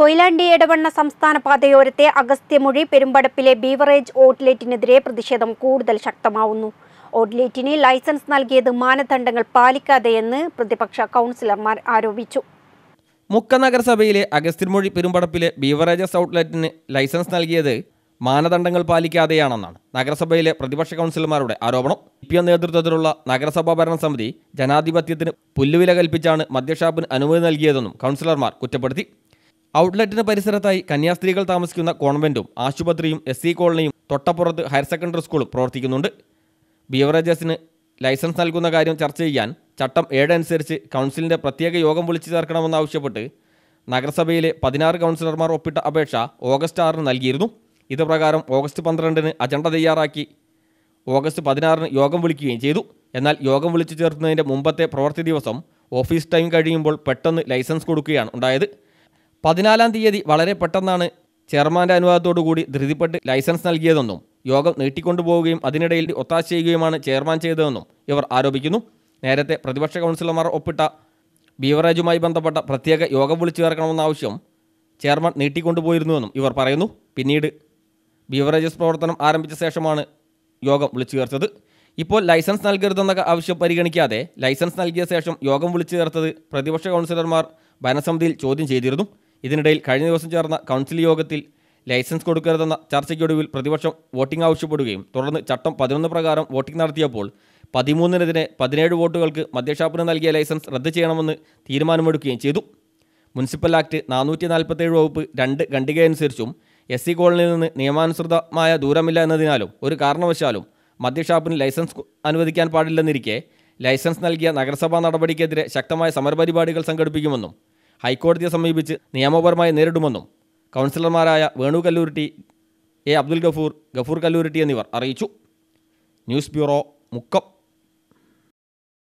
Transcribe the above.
കൊയിലാണ്ടി എടവണ്ണ സംസ്ഥാന പാതയോരത്തെ അഗസ്ത്യമൊഴി പെരുമ്പടപ്പിലെ ബീവറേജ് ഔട്ട്ലെറ്റിനെതിരെ പ്രതിഷേധം കൂടുതൽ ശക്തമാവുന്നു ഔട്ട്ലെറ്റിന് ലൈസൻസ് നൽകിയത് മാനദണ്ഡങ്ങൾ പാലിക്കാതെയെന്ന് പ്രതിപക്ഷ കൗൺസിലർമാർ ആരോപിച്ചു മുക്ക നഗരസഭയിലെ അഗസ്ത്യമൊഴി പെരുമ്പടപ്പിലെ ബീവറേജസ് ഔട്ട്ലെറ്റിന് ലൈസൻസ് നൽകിയത് മാനദണ്ഡങ്ങൾ പാലിക്കാതെയാണെന്നാണ് നഗരസഭയിലെ പ്രതിപക്ഷ കൗൺസിലർമാരുടെ ആരോപണം പി നേതൃത്വത്തിലുള്ള നഗരസഭാ ഭരണസമിതി ജനാധിപത്യത്തിന് പുല്ലുവില കൽപ്പിച്ചാണ് മദ്യഷാപ്പിന് അനുമതി നൽകിയതെന്നും കൗൺസിലർമാർ കുറ്റപ്പെടുത്തി ഔട്ട്ലെറ്റിന് പരിസരത്തായി കന്യാസ്ത്രീകൾ താമസിക്കുന്ന കോൺവെന്റും ആശുപത്രിയും എസ് സി കോളനിയും തൊട്ടപ്പുറത്ത് ഹയർ സെക്കൻഡറി സ്കൂളും പ്രവർത്തിക്കുന്നുണ്ട് ബിയവറേജസിന് ലൈസൻസ് നൽകുന്ന കാര്യം ചർച്ച ചെയ്യാൻ ചട്ടം ഏഴ് അനുസരിച്ച് കൗൺസിലിൻ്റെ പ്രത്യേക യോഗം വിളിച്ചു ചേർക്കണമെന്നാവശ്യപ്പെട്ട് നഗരസഭയിലെ പതിനാറ് കൗൺസിലർമാർ ഒപ്പിട്ട അപേക്ഷ ഓഗസ്റ്റ് ആറിന് നൽകിയിരുന്നു ഇത് പ്രകാരം ഓഗസ്റ്റ് പന്ത്രണ്ടിന് അജണ്ട തയ്യാറാക്കി ഓഗസ്റ്റ് പതിനാറിന് യോഗം വിളിക്കുകയും ചെയ്തു എന്നാൽ യോഗം വിളിച്ചു ചേർക്കുന്നതിൻ്റെ മുമ്പത്തെ പ്രവൃത്തി ദിവസം ഓഫീസ് ടൈം കഴിയുമ്പോൾ പെട്ടെന്ന് ലൈസൻസ് കൊടുക്കുകയാണ് ഉണ്ടായത് പതിനാലാം തീയതി വളരെ പെട്ടെന്നാണ് ചെയർമാന്റെ അനുവാദത്തോടുകൂടി ധൃതിപ്പെട്ട് ലൈസൻസ് നൽകിയതെന്നും യോഗം നീട്ടിക്കൊണ്ടുപോവുകയും അതിനിടയിൽ ഒത്താശ ചെയ്യുകയുമാണ് ചെയർമാൻ ചെയ്തതെന്നും ഇവർ ആരോപിക്കുന്നു നേരത്തെ പ്രതിപക്ഷ കൗൺസിലർമാർ ഒപ്പിട്ട ബീവറേജുമായി ബന്ധപ്പെട്ട പ്രത്യേക യോഗം വിളിച്ചു ചേർക്കണമെന്ന ആവശ്യം ചെയർമാൻ നീട്ടിക്കൊണ്ടുപോയിരുന്നുവെന്നും ഇവർ പറയുന്നു പിന്നീട് ബീവറേജസ് പ്രവർത്തനം ആരംഭിച്ച ശേഷമാണ് യോഗം വിളിച്ചു ചേർത്തത് ഇപ്പോൾ ലൈസൻസ് നൽകരുതെന്ന ആവശ്യം പരിഗണിക്കാതെ ലൈസൻസ് നൽകിയ ശേഷം യോഗം വിളിച്ചു ചേർത്തത് പ്രതിപക്ഷ കൗൺസിലർമാർ ഭരണസമിതിയിൽ ചോദ്യം ചെയ്തിരുന്നു ഇതിനിടയിൽ കഴിഞ്ഞ ദിവസം ചേർന്ന കൗൺസിൽ യോഗത്തിൽ ലൈസൻസ് കൊടുക്കരുതെന്ന ചർച്ചയ്ക്കൊടുവിൽ പ്രതിപക്ഷം വോട്ടിംഗ് ആവശ്യപ്പെടുകയും തുടർന്ന് ചട്ടം പതിനൊന്ന് പ്രകാരം വോട്ടിംഗ് നടത്തിയപ്പോൾ പതിമൂന്നിനെതിരെ പതിനേഴ് വോട്ടുകൾക്ക് മദ്യഷാപ്പിന് നൽകിയ ലൈസൻസ് റദ്ദ് ചെയ്യണമെന്ന് തീരുമാനമെടുക്കുകയും ചെയ്തു മുനിസിപ്പൽ ആക്ട് നാനൂറ്റി നാൽപ്പത്തേഴ് വകുപ്പ് രണ്ട് ഖണ്ഡികയനുസരിച്ചും എസ് സി കോളനിയിൽ നിന്ന് നിയമാനുസൃതമായ ദൂരമില്ല എന്നതിനാലും ഒരു കാരണവശാലും മദ്യഷാപ്പിന് ലൈസൻസ് അനുവദിക്കാൻ പാടില്ലെന്നിരിക്കെ ലൈസൻസ് നൽകിയ നഗരസഭാ നടപടിക്കെതിരെ ശക്തമായ സമരപരിപാടികൾ സംഘടിപ്പിക്കുമെന്നും ഹൈക്കോടതിയെ സമീപിച്ച് നിയമപരമായി നേരിടുമെന്നും കൗൺസിലർമാരായ വേണു കല്ലൂരിട്ടി എ അബ്ദുൽ ഗഫൂർ ഗഫൂർ കല്ലൂരിട്ടി എന്നിവർ അറിയിച്ചു ന്യൂസ് ബ്യൂറോ മുക്കം